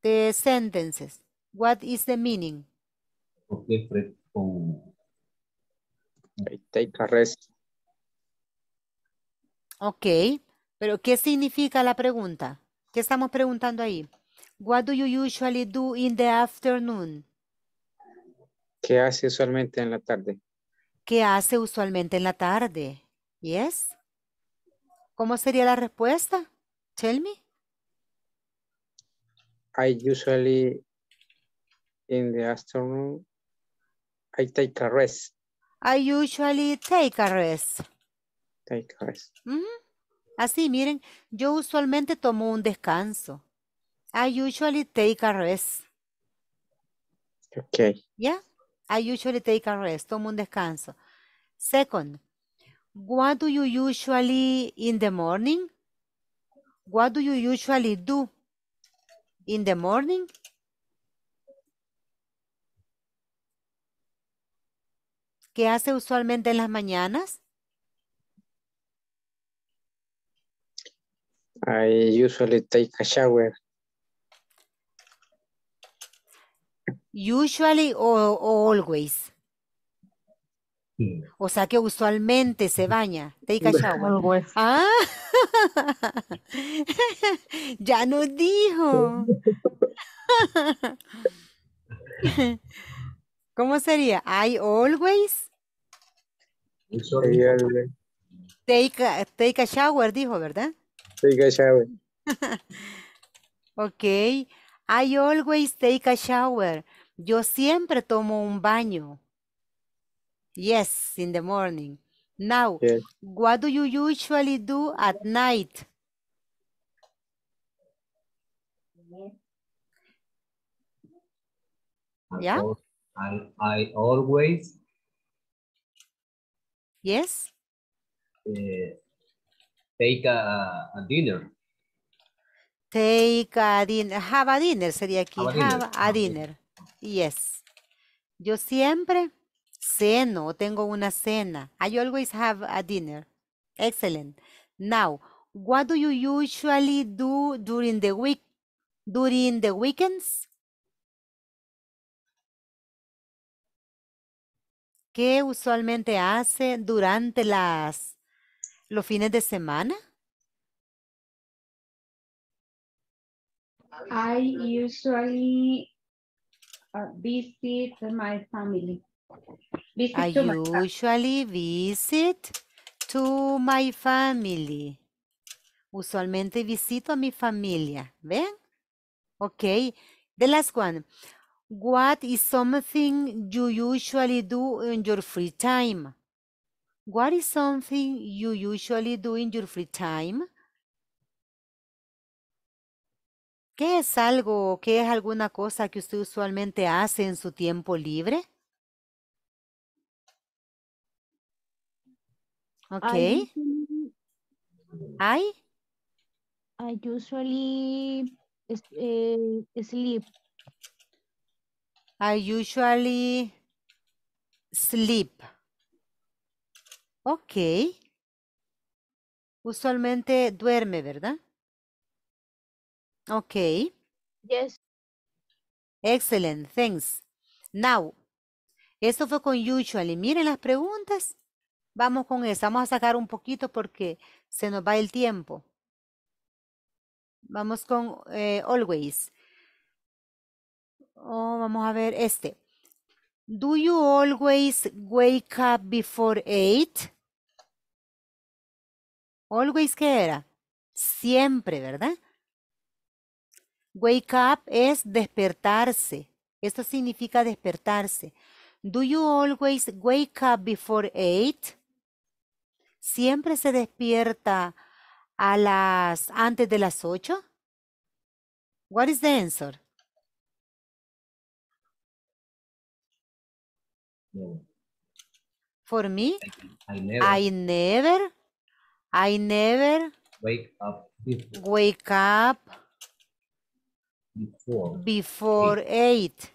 the sentences? What is the meaning? Okay, take a rest. Okay, pero ¿qué significa la pregunta? ¿Qué estamos preguntando ahí? What do you usually do in the afternoon? ¿Qué hace usualmente en la tarde? ¿Qué hace usualmente en la tarde? Yes. ¿Cómo sería la respuesta? Tell me. I usually in the afternoon I take a rest. I usually take a rest. Take a rest. Mm-hmm. Así, miren, yo usualmente tomo un descanso. I usually take a rest. Okay. Yeah, I usually take a rest, tomo un descanso. Second, what do you usually in the morning? What do you usually do in the morning? ¿Qué hace usualmente en las mañanas? I usually take a shower. Usually or always. Hmm. O sea que usualmente se baña. Take a shower. Always. Ah. [LAUGHS] ya nos dijo. [LAUGHS] ¿Cómo sería? I always. Take take a shower, dijo, ¿verdad? Take a shower. [LAUGHS] ok. I always take a shower. Yo siempre tomo un baño. Yes, in the morning. Now, what do you usually do at night? Yeah? I always... Yes? Eh, Take a, dinner. Take a dinner. Have a dinner sería aquí. Have a dinner. Ah, yes. Yo siempre ceno o tengo una cena. I always have a dinner. Excellent. Now, what do you usually do during the week? During the weekends? ¿Qué usualmente hace durante las los fines de semana? I usually uh, visit my family. I usually visit to my family. Usualmente visito a mi familia. ¿Ven? Ok. The last one. What is something you usually do in your free time? What is something you usually do in your free time? ¿Qué es algo o qué es alguna cosa que usted usualmente hace en su tiempo libre? Ok. I I, usually eh, sleep. I usually sleep. Ok. Usualmente duerme, ¿verdad? Ok. Yes. Excellent, thanks. Now, esto fue con usually. Miren las preguntas. Vamos con eso. Vamos a sacar un poquito porque se nos va el tiempo. Vamos con eh, always. Oh, vamos a ver este. Do you always wake up before eight? Always, ¿qué era? Siempre, ¿verdad? Wake up es despertarse. Esto significa despertarse. Do you always wake up before eight? ¿Siempre se despierta a las antes de las ocho? What is the answer? For me, I never I never wake up before, wake before, eight.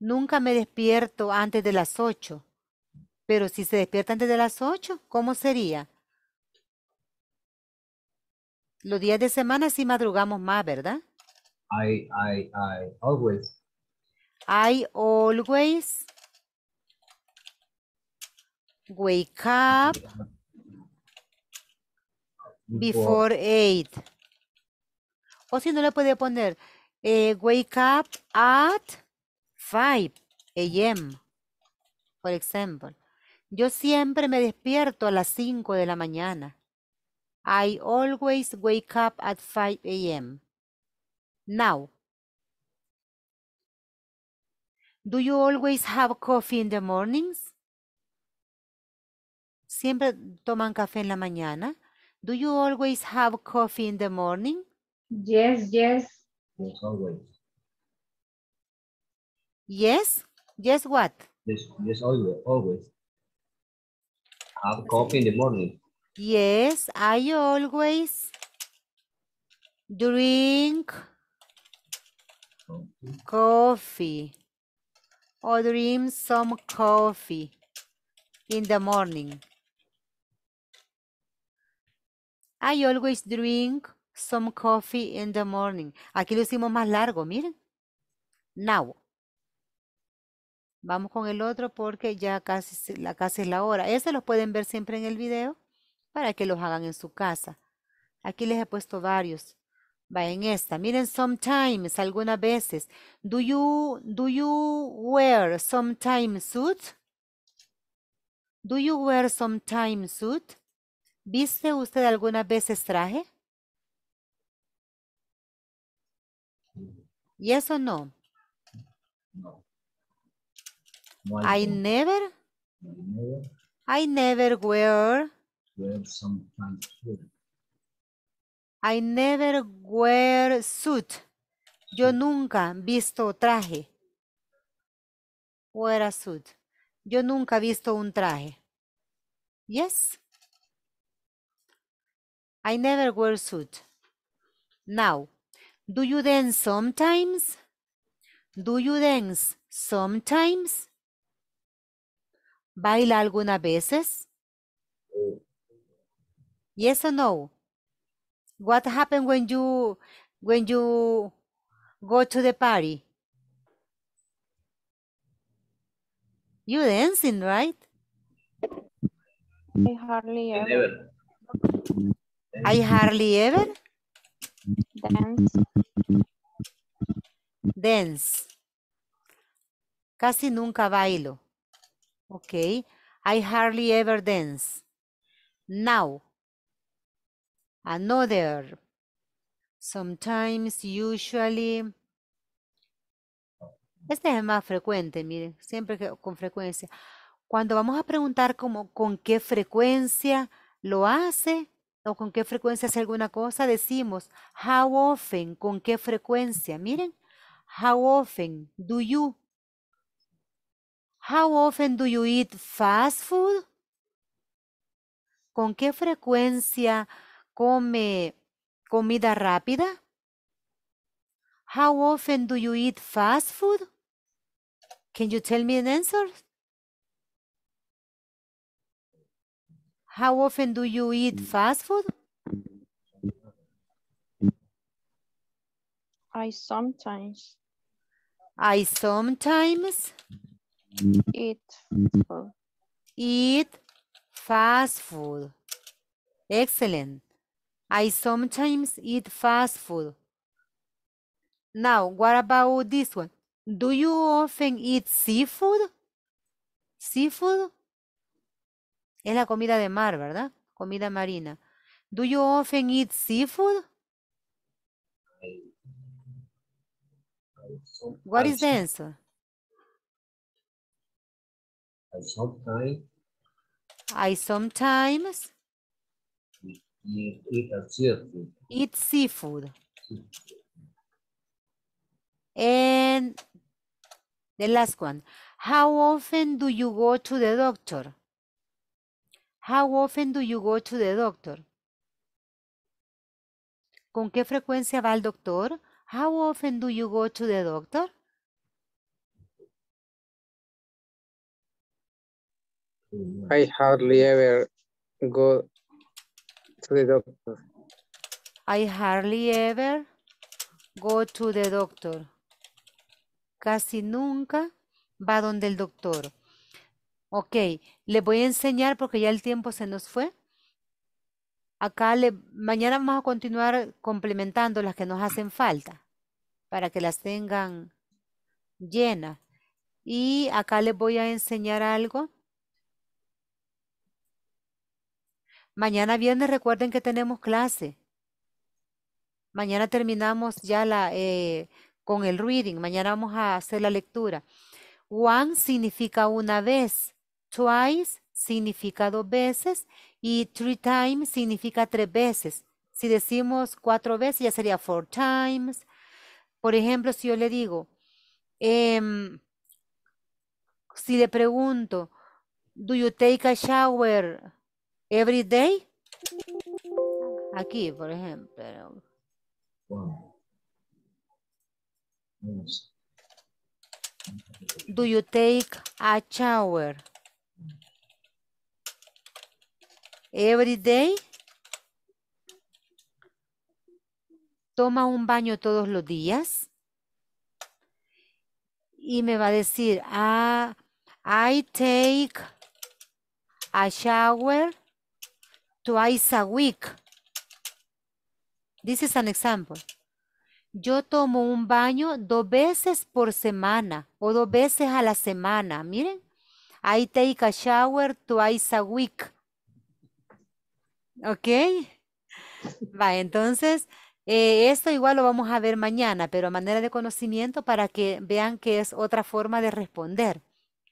Nunca me despierto antes de las ocho. Pero si se despierta antes de las ocho, ¿cómo sería? Los días de semana sí madrugamos más, ¿verdad? I, I, I always. I always. Wake up before 8. O si no le puede poner eh, wake up at 5 a.m. Por ejemplo, yo siempre me despierto a las 5 de la mañana. I always wake up at 5 a.m. Now, do you always have coffee in the mornings? siempre toman café en la mañana? Do you always have coffee in the morning? Yes, yes. Yes, always. Yes? Yes, what? Yes, yes always. always. Have coffee in the morning. Yes, I always drink coffee, coffee or drink some coffee in the morning. I always drink some coffee in the morning. Aquí lo hicimos más largo, miren. Now. Vamos con el otro porque ya casi, la, casi es la hora. Ese lo pueden ver siempre en el video para que los hagan en su casa. Aquí les he puesto varios. Va en esta. Miren, sometimes, algunas veces. Do you, do you wear some time suit? Do you wear some time suit? ¿Viste usted alguna vez traje? Yes o no? No. I, never, I never wear. I never wear suit. Yo nunca visto traje. O a suit. Yo nunca visto un traje. Yes. I never wear suit. Now, do you dance sometimes? Do you dance sometimes? ¿Baila alguna veces? Yes or no? What happened when you when you go to the party? You dancing, right? I hardly ever. I hardly ever dance. Dance. Casi nunca bailo. Ok. I hardly ever dance. Now. Another. Sometimes, usually. Este es más frecuente, miren, siempre que, con frecuencia. Cuando vamos a preguntar como con qué frecuencia lo hace, con qué frecuencia hace alguna cosa, decimos how often, con qué frecuencia. Miren, how often do you? How often do you eat fast food? ¿Con qué frecuencia come comida rápida? How often do you eat fast food? Can you tell me an answer? How often do you eat fast food? I sometimes. I sometimes eat food. Eat fast food. Excellent. I sometimes eat fast food. Now, what about this one? Do you often eat seafood? Seafood? Es la comida de mar, ¿verdad? Comida marina. Do you often eat seafood? What is the answer? I sometimes. I Eat seafood. And the last one. How often do you go to the doctor? How often do you go to the doctor? ¿Con qué frecuencia va al doctor? How often do you go to the doctor? I hardly ever go to the doctor. I hardly ever go to the doctor. Casi nunca va donde el doctor. Ok, les voy a enseñar porque ya el tiempo se nos fue. Acá le, mañana vamos a continuar complementando las que nos hacen falta para que las tengan llenas. Y acá les voy a enseñar algo. Mañana viernes recuerden que tenemos clase. Mañana terminamos ya la, eh, con el reading. Mañana vamos a hacer la lectura. One significa una vez. Twice significa dos veces y three times significa tres veces. Si decimos cuatro veces ya sería four times. Por ejemplo, si yo le digo, em, si le pregunto, do you take a shower every day? Aquí, por ejemplo. Do you take a shower every day. Toma un baño todos los días. Y me va a decir, ah, I take a shower twice a week. This is an example. Yo tomo un baño dos veces por semana o dos veces a la semana. Miren, I take a shower twice a week. Ok. Va, entonces, eh, esto igual lo vamos a ver mañana, pero a manera de conocimiento para que vean que es otra forma de responder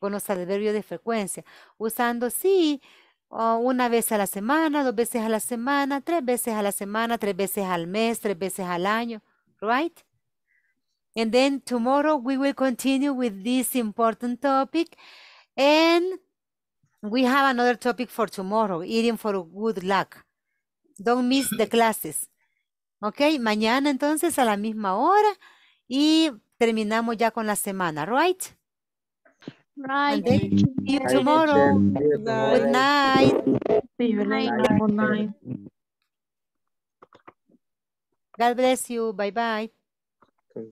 con los adverbios de frecuencia, usando sí una vez a la semana, dos veces a la semana, tres veces a la semana, tres veces al mes, tres veces al año, right? And then tomorrow we will continue with this important topic and We have another topic for tomorrow, eating for good luck. Don't miss the [LAUGHS] classes. Ok, mañana entonces a la misma hora y terminamos ya con la semana, right? Right. See you tomorrow. Good night. See you later. Good night. God bless you. Bye bye.